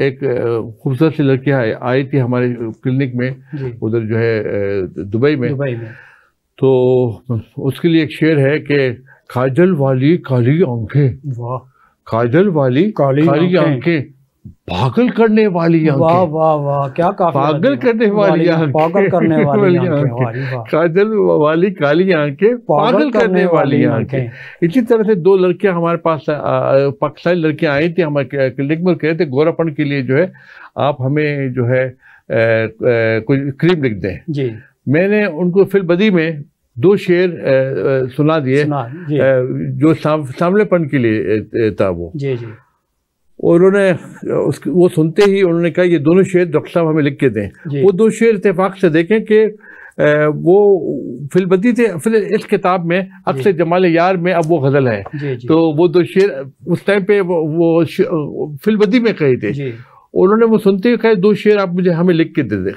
एक खूबसूरत सी लड़की आई थी हमारे क्लिनिक में उधर जो है दुबई में दुबई में तो उसके लिए एक शेर है कि काजल वाली काली आंखें वाह काजल वाली काली, काली आंखें पागल करने वाली वाह वाह वाह क्या काफी पागल करने वाली पागल करने वाली काजल वाली काली आंखें पागल करने वाली आंखें इसी तरह से दो लड़कियां हमारे पास पाकिस्तानी लड़कियां आई थी हमारे क्लिनिक में कहे थे गोरापन के लिए जो है आप हमें जो है कोई क्रीम लिख दें जी मैंने उनको फिर बदी में दो शेर सुना दिए जो सामलेपन के लिए था वो जी जी और उन्होंने उस वो सुनते ही उन्होंने कहा ये दोनों शेर डॉक्टर साहब हमें लिख के दें वो दो शेर इतफाक़ से देखें कि वो फिलबदी थे फिर इस किताब में अक्सर जमाल यार में अब वो गज़ल है जी, जी। तो वो दो शेर उस टाइम पे वो, वो फिलबदी में कहे थे उन्होंने वो सुनते ही कहे दो शेर आप मुझे हमें लिख के दे दे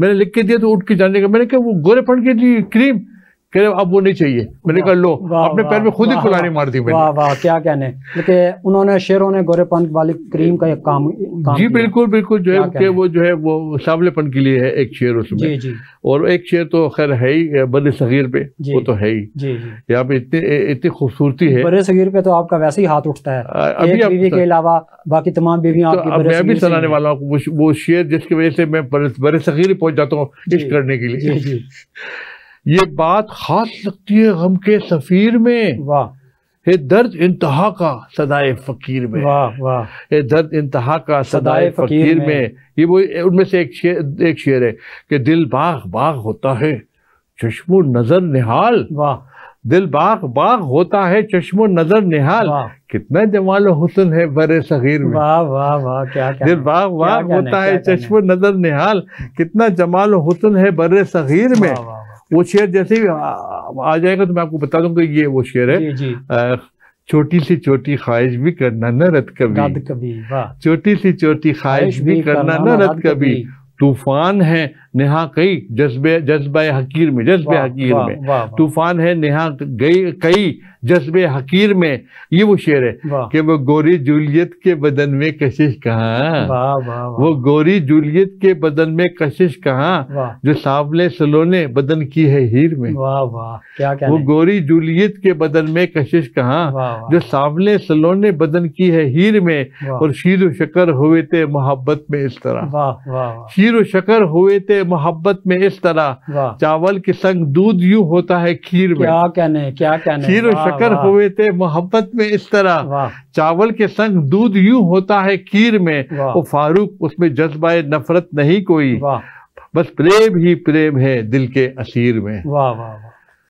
मैंने लिख के दिया तो उठ के जाने का मैंने कहा वो गोरेपन के जी क्रीम कह रहे अब वो नहीं चाहिए मैंने कहा लो अपने पैर में खुद ही कुलारी मार दी वाह वाह क्या कहने लेकिन उन्होंने शेरों ने गोरेपन वाली क्रीम का एक काम, काम जी बिल्कुल बिल्कुल जो है कि वो जो है वो सावलेपन के लिए है एक शेर उसमें जी जी और एक शेर तो खैर है ही बड़े सगीर पे वो तो है ही यहाँ पे इतनी इतनी खूबसूरती है बड़े सगीर पे तो आपका वैसे ही हाथ उठता है अभी बीवी के अलावा बाकी तमाम बीवियां तो मैं भी सलाने वाला हूँ वो शेर जिसकी वजह से मैं बड़े सगीर पहुंच जाता हूँ इश्क करने के लिए ये बात खास लगती है गम के सफ़ीर में वाह ये दर्द इंतहा का सदाए फ़कीर में वाह वाह ये दर्द इंतहा का सदाए फ़कीर में।, में ये वो उनमें से एक शेर एक शेर है कि दिल बाग बाग होता है चश्मो नज़र निहाल वाह दिल बाग बाग होता है चश्मो नजर निहाल कितना जमाल हुसन है बरे सगीर में वाह वाह वाह क्या क्या दिल बाग बाग होता है चश्मो नजर निहाल कितना जमाल हुसन है बरे सगीर में वो शेयर जैसे ही आ जाएगा तो मैं आपको बता दूंगा ये वो शेयर है छोटी सी छोटी ख्वाहिश भी करना न रत कभी, कभी छोटी सी छोटी ख्वाहिश भी करना न रत कभी तूफान है नेहा कई जज्बे जज्बा हकीर में जज्ब हकीर में तूफान है नेहा गई कई जज्बे हकीर में ये वो शेर है कि वो गोरी जूलियत के बदन में कशिश कहा वो गोरी जूलियत के बदन में कशिश कहा जो सावले सलोने बदन की है हीर में वाह वाह क्या क्या वो गोरी जूलियत के बदन में कशिश कहा जो सावले सलोने बदन की है हीर में और शीर शकर हुए थे मोहब्बत में इस तरह शीर जीरो शकर हुए थे मोहब्बत में इस तरह चावल के संग दूध यूं होता है खीर में क्या कहने क्या कहने जीरो शकर हुए थे मोहब्बत में इस तरह चावल के संग दूध यूं होता है खीर में वो तो फारूक उसमें जज्बा नफरत नहीं कोई बस प्रेम ही प्रेम है दिल के असीर में वाह वाह